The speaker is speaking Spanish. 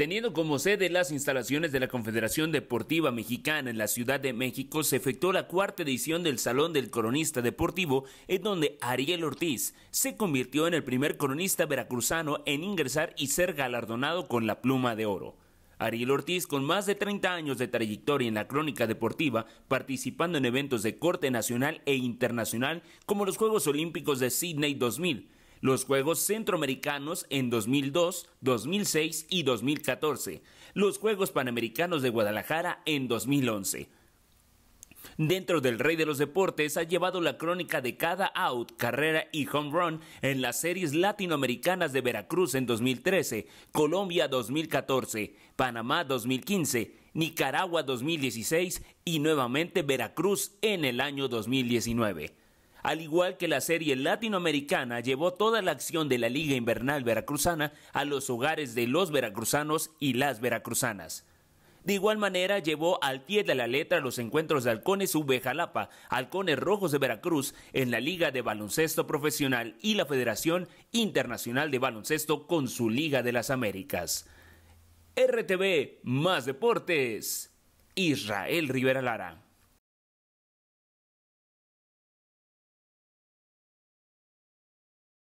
Teniendo como sede las instalaciones de la Confederación Deportiva Mexicana en la Ciudad de México, se efectuó la cuarta edición del Salón del Coronista Deportivo, en donde Ariel Ortiz se convirtió en el primer coronista veracruzano en ingresar y ser galardonado con la pluma de oro. Ariel Ortiz, con más de 30 años de trayectoria en la crónica deportiva, participando en eventos de corte nacional e internacional como los Juegos Olímpicos de Sydney 2000, los Juegos Centroamericanos en 2002, 2006 y 2014, los Juegos Panamericanos de Guadalajara en 2011. Dentro del Rey de los Deportes ha llevado la crónica de cada out, carrera y home run en las series latinoamericanas de Veracruz en 2013, Colombia 2014, Panamá 2015, Nicaragua 2016 y nuevamente Veracruz en el año 2019. Al igual que la serie latinoamericana llevó toda la acción de la Liga Invernal Veracruzana a los hogares de los veracruzanos y las veracruzanas. De igual manera, llevó al pie de la letra los encuentros de Halcones V Jalapa, Halcones Rojos de Veracruz en la Liga de Baloncesto Profesional y la Federación Internacional de Baloncesto con su Liga de las Américas. RTV Más Deportes, Israel Rivera Lara.